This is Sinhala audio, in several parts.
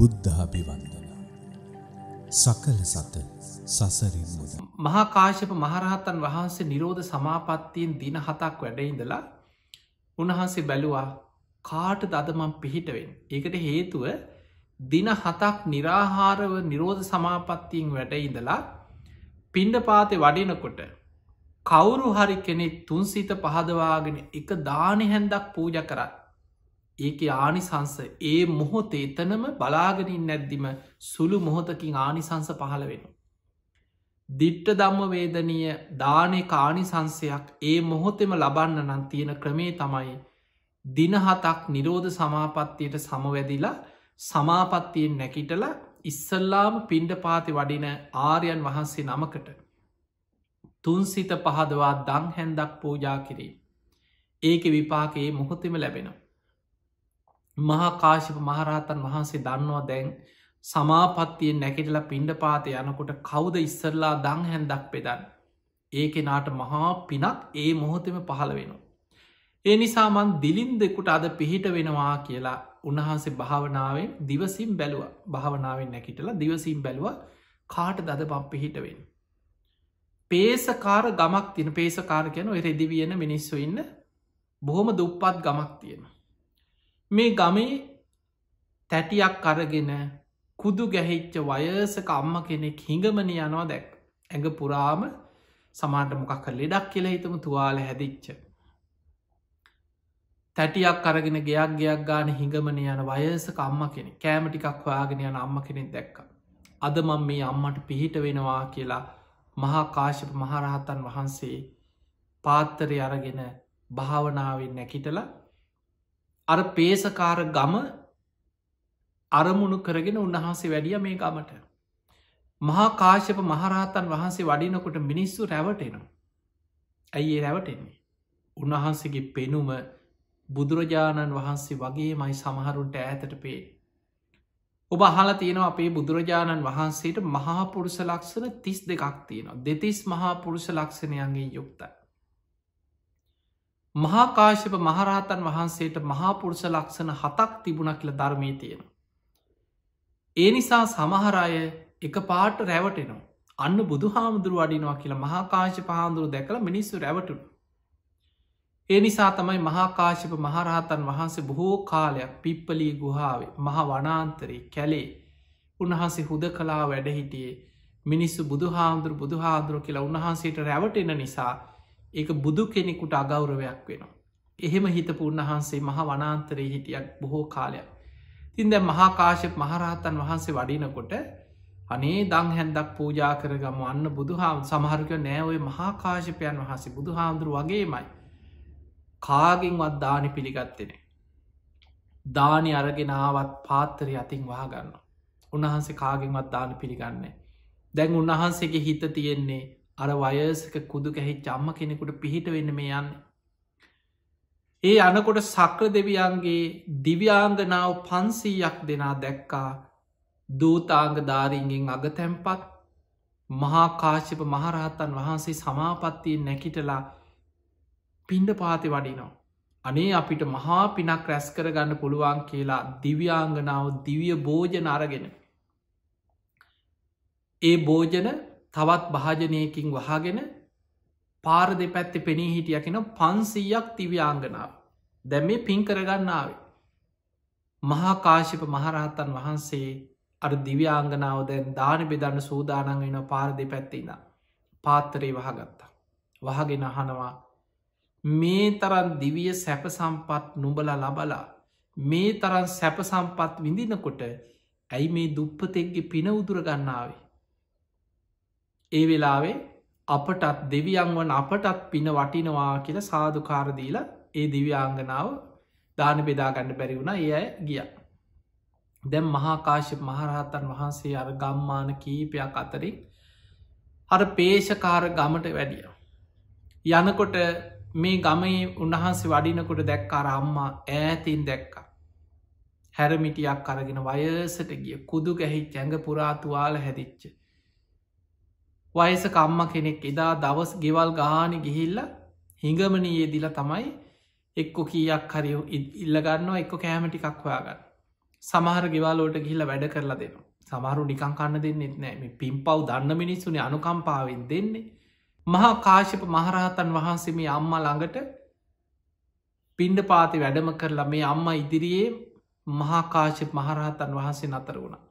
බුද්ධාභිවන්දන සකල සත සසරින් මුද. මහාකාශප මහරහතන් වහන්සේ නිරෝධ සමාපත්තියෙන් දින හතක් වැඩඉඳලා උණහන්සේ බැලුවා කාට දදමම් පිහිටවෙන්. ඒකට හේතුව දින හතක් නිරාහාරව නිරෝධ සමාපත්තියෙන් වැඩඉඳලා පින්ඩ පාතය වඩිනකොට කවුරු හරි කෙනෙක් තුන්සිත පහදවාගෙන එක දානහැන්දක් පූජ කරත් ඒක ආනිසංස ඒ මොහොත එතනම බලාගනින් නැද්දිම සුළු මොහොතකින් ආනිසංස පහළ වෙන. දිට්ට දම්ම වේදනය දානය කානිසංසයක් ඒ මොහොතෙම ලබන්න නම් තියෙන ක්‍රමේ තමයි දිනහතක් නිරෝධ සමාපත්තියට සමවැදිලා සමාපත්තියෙන් නැකිටල ඉස්සල්ලාම පින්ඩ පාති වඩින ආරයන් වහන්සේ නමකට තුන්සිත පහදවා දංහැන්දක් පෝජා කිරේ. ඒක විපාකයේ මොහොතෙම ලැබෙනවා. මහාකාශිප මහරහතන් වහන්සේ දන්නවා දැන් සමාපත්තියෙන් නැකෙටලා පිණ්ඩ පාත යනකොට කවුද ඉස්සරලා දං හැන්දක් පෙදන්න. ඒ කෙනාට මහා පිනක් ඒ මොහොතම පහළ වෙනවා. ඒ නිසාමන් දිලින් දෙකුට අද පිහිට වෙනවා කියලා උන්වහන්සේ භාවනාවෙන් දිවසිම් බැලුව භාවනාවෙන් නැකිටලා දිවසිම් බැලුව කාට දද බම් පිහිටවෙන්. පේසකාර ගමක් තින පේසකාර කියන රෙදිවියන මිනිස්සු ඉන්න බොහොම දුප්පත් ගමක් තියෙනවා. මේ ගමේ තැටියක් අරගෙන කුදු ගැහිච්ච වයසක අම්ම කෙනෙක් හිඟමන යනවා දැක් ඇඟ පුරාම සමාට මොකක් ලෙඩක් කියලා හිතම තුවාල හැදිච්ච. තැටියක් අරගෙන ගයක් ගයක් ගාන හිඟමන යන වයසක අම්ම කෙනෙ කෑමටිකක් හොයාගෙන යන අම්ම කෙනෙක් දැක්ක. අද මං මේ අම්මට පිහිට වෙනවා කියලා මහාකාශප මහරහතන් වහන්සේ පාත්තරය අරගෙන භාවනාවෙන් නැකිටලා අර පේසකාර ගම අරමුණු කරගෙන උන්වහන්සේ වැඩිය මේ ගමට. මහා කාශ්‍යප මහරහතන් වහන්සේ වඩිනකොට මිනිස්සු රැවටෙනවා. ඇයි රැවටෙන්නේ. උන්වහන්සේගේ පෙනුම බුදුරජාණන් වහන්සේ වගේ මයි සමහරුන්ට ඇතට පේ. ඔබ අහලා තියෙනවා අපේ බුදුරජාණන් වහන්සේට මහාපුරුෂ ලක්ෂණ තිස් දෙකක් තියෙනවා දෙතිස් මහාපුරුෂ ලක්ෂණයන්ගේ යුක්තයි. මහාකාශ්‍යප මහරහතන් වහන්සේට මහාපුරුෂ ලක්ෂණ හතක් තිබුණ කියල ධර්මය තියෙන. ඒ නිසා සමහරය එක පාට රැවටෙනවා. අන්න බුදු හාමුදුරු වඩිනවා කියලා මහාකාශ්‍ය පහාන්දුරු දැකළ මිනිස්සු රැවටුණු. ඒ නිසා තමයි මහාකාශප මහරහතන් වහන්සේ බොහෝ කාලයක් පිප්පලී ගුහාාවේ මහ වනාන්තරේ කැලේ උන්වහන්සේ හුද කලා වැඩහිටියේ මිනිස්සු බුදුහාන්දුරු බුදුහාදුරු කියලා උන්වහන්සේට රැවටෙන නිසා ඒක බුදු කෙනෙකුට අගෞරවයක් වෙනවා. එහෙම හිතපුූන් වහන්සේ මහ වනාන්තරයේ හිටියත් බොහෝ කාලයක්. තින්ද මහාකාශප මහරහතන් වහන්සේ වඩිනකොට අනේ දං හැන්දක් පූජා කරගම අන්න බුදුහාම් සමහරකය නෑඔය මහාකාශපයන් වහන්සේ බුදු හාමුදුරු වගේමයි. කාගෙන්වත් දානි පිළිගත්තෙන. දානි අරගෙනාවත් පාත්තරය අතින් වහගන්න. උන්වහන්සේ කාගෙන්වත් දාන පිළිගන්නේ. දැන් උන්වහන්සේගේ හිත තියෙන්නේ අර වයසක කුදු කැහි චම්ම කෙනෙකුට පිහිට වෙන්න මේ යන්න. ඒ අනකොට සක්‍ර දෙවියන්ගේ දිව්‍යාංගනාව පන්සීයක් දෙනා දැක්කා දූතාංග ධාරීගෙන් අග තැම්පත් මහාකාශ්‍යප මහරහත්තන් වහන්සේ සමාපත්තිය නැකිටලා පිණ්ඩ පාති වඩිනෝ. අනේ අපිට මහා පිනක් රැස් කරගන්න පුළුවන් කියලා දිව්‍යාංගනාව දිවිය භෝජන අරගෙන. ඒ භෝජන තවත් භාජනයකින් වහගෙන පාර දෙපැත්ත පෙනී හිටිය කෙන පන්සීයක් තිව්‍යාංගනාව දැම් මේ පින් කරගන්නාවේ. මහාකාශිප මහරහත්තන් වහන්සේ අර දිව්‍යාංගනාව දැන් දාන බෙදන්න සූදානන් වෙන පාර දෙ පැත්තේන පාත්තරේ වහගත්තා. වහගෙන අහනවා මේ තරන් දිවිය සැපසම්පත් නුඹල ලබලා මේ තරන් සැපසම්පත් විඳිනකොට ඇයි මේ දුප්පතෙක්ගේ පින උදුරගන්නාවේ. ඒ වෙලාවේ අපටත් දෙවියන්වන් අපටත් පින වටිනවා කියල සාධකාරදීලා ඒ දිව්‍යාංගනාව දාන බෙදාගණඩ බැරි වුණ ඒ අය ගිය දැම් මහාකාශ්‍යප මහරහතන් වහන්සේ අර ගම්මාන කීපයක් අතරින් අර පේෂකාර ගමට වැඩිය. යනකොට මේ ගමේ උන්වහන්සේ වඩිනකොට දැක්කාර අම්මා ඈතින් දැක්ක. හැරමිටියක් අරගෙන වයසට ගිය කුදු ගැහිච් ඇඟ පුරාතුවාල හැදිච්ච. වයසකම්ම කෙනෙක් එදා දවස් ගෙවල් ගාන ගිහිල්ල හිඟමනයේ දිල තමයි එක්කො කියක් හරි ඉල්ලගන්නවා එක්ක කෑමටිකක් හොයාගන්න සමහර ගෙවල්ලෝට ගිහිල වැඩ කරලා දෙනවා සමහරු නිකං කන්න දෙන්නෙත් නෑ මේ පින් පව් දන්න මිනිස්සුනි අනුකම්පාවෙන් දෙන්නේ මහා කාශප මහරහතන් වහන්සේ මේ අම්ම ළඟට පින්ඩ පාති වැඩම කරලා මේ අම්ම ඉදිරියේ මහාකාශප මහරහතන් වහන්සේ නතර වුණා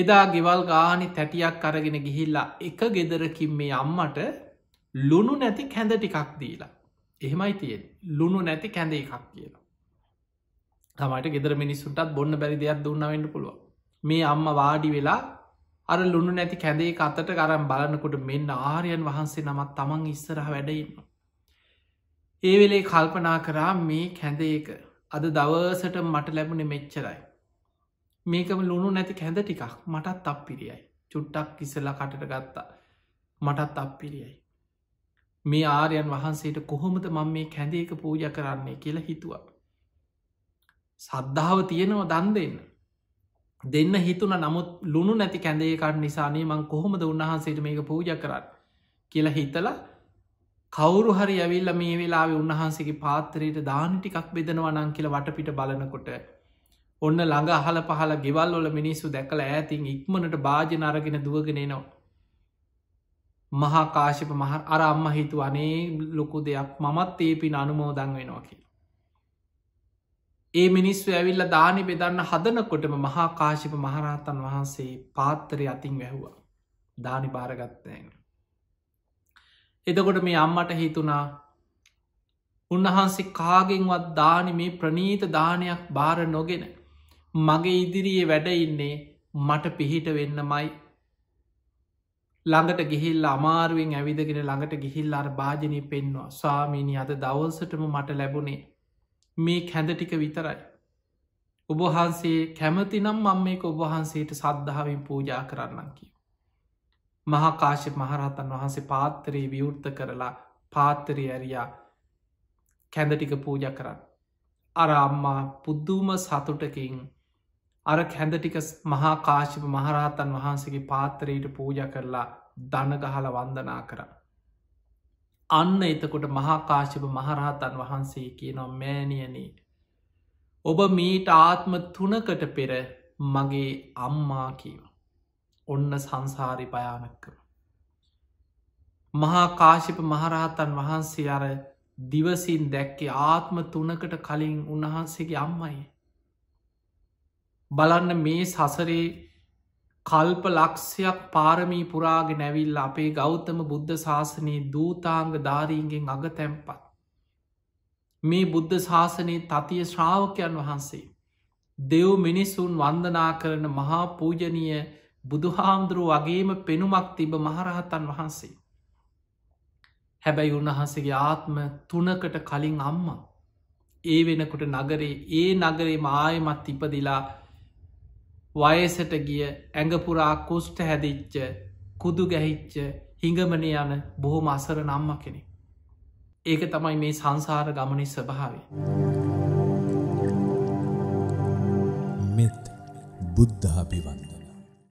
එදා ගෙවල් ගානි තැටියක් අරගෙන ගිහිල්ලා එක ගෙදරකින් මේ අම්මට ලුණු නැති කැඳ ටිකක් දීලා. එහෙමයි තියෙන් ලුණු නැති කැඳ එකක් කියලා. තමට ගෙදර මිනිස්සුන්ටත් බොන්න බැරි දෙයක් දුන්නවෙන්න පුළුව. මේ අම්ම වාඩි වෙලා අර ලුණු නැති කැඳේ අතට ගරම් බලන්නකොට මෙන්න ආරයන් වහන්සේ නමත් තමන් ඉස්සරහ වැඩඉන්න. ඒ වෙලේ කල්පනා කරා මේ කැඳ එක අද දවසට මට ලැබුණෙ මෙච්චරයි. මේකම ලුණු නැති කැඳ ටිකක් මටත් අප පිරියයි චුට්ටක් ඉසලා කටට ගත්තා මටත් අප පිරියයි මේ ආරයන් වහන්සේට කොහොමද මං මේ කැඳේක පූජ කරන්නේ කියලා හිතුව. සද්ධාව තියෙනවා දන් දෙන්න. දෙන්න හිතුන නමුත් ලුණු නැති කැඳේකට නිසානේ මං කොහොමද උන්වහන්සේට මේක පූජ කරන්න කියලා හිතල කවුරු හරි ඇවිල්ල මේ වෙලාවේ උන්වහන්සේගේ පාත්තරයට දාන ටිකක් බෙදනවනං කියල වටපිට බලනකොට ඔන්න ළඟ අහල පහල ගෙවල් ඔල මිනිස්සු දැකළ ඇතින් ඉක්මනට භාජන අරගෙන දුවගෙනනවා. මහාකාශප මහ අර අම්ම හිතු අනේ ලොකු දෙයක් මමත් ඒපින් අනුමෝදන් වෙනවා කියලා. ඒ මිනිස්සු ඇවිල්ල දානි බෙදන්න හදනකොටම මහාකාශිප මහරහතන් වහන්සේ පාත්තරය අතින් වැැහුවා දානි භාරගත්තයන. එදකොට මේ අම්මට හිතුනා උන්වහන්සේ කාගෙන්වත් දානි මේ ප්‍රනීත දානයක් භාර නොගෙන මගේ ඉදිරියේ වැඩඉන්නේ මට පිහිට වෙන්නමයි ළඟට ගිහිල් අමාරුවෙන් ඇවිදගෙන ළඟට ගිහිල් අර භාජනය පෙන්වා ස්වාමීනි අද දවල්සටම මට ලැබුණේ මේ කැඳ ටික විතරයි ඔබහන්සේ කැමති නම් මං මේක ඔබහන්සේට සද්ධාවෙන් පූජා කරන්නන් කිය. මහාකාශ්‍ය මහරහතන් වහන්සේ පාත්තරයේ විවෘත කරලා පාත්තරය ඇරයා කැඳටික පූජ කරන්න. අර අම්මා පුද්දුම සතුටකින් අර කැඳටික මහා කාශිප මහරහතන් වහන්සගේ පාතරයට පූජ කරලා දනගහල වන්දනා කර. අන්න එතකොට මහාකාශිප මහරහතන් වහන්සේ කියනවා මෑනියනේ. ඔබ මීට ආත්ම තුනකට පෙර මගේ අම්මා කියව. ඔන්න සංසාරි භයානක්කම. මහා කාශිප මහරහතන් වහන්සේ අර දිවසින් දැක්කේ ආත්ම තුනකට කලින් උන්වහන්සේගේ අම්මයි. බලන්න මේ සසරේ කල්ප ලක්ෂයක් පාරමී පුරාග නැවිල් අපේ ගෞතම බුද්ධ ශාසනයේ දූතාංග ධාරීන්ගෙන් අග තැම්පත්. මේ බුද්ධ ශාසනයේ තතිය ශ්‍රාවකයන් වහන්සේ. දෙව් මිනිසුන් වන්දනා කරන මහා පූජනීය බුදුහාමුදුරුව වගේම පෙනුමක් තිබ මහරහතන් වහන්සේ. හැබැයි උන්වහන්සේගේ ආත්ම තුනකට කලින් අම්මා. ඒ වෙනකොට නගරේ ඒ නගරේ මායමත් ඉපදිලා වයසට ගිය ඇඟපුරා කුෂ්ට හැදිච්ච කුදු ගැහිච්ච හිඟමන යන බොහොම අසර නම්ම කෙනෙ. ඒක තමයි මේ සංසාර ගමනි ස්වභාවය. මෙත් බුද්ධාපිවන්.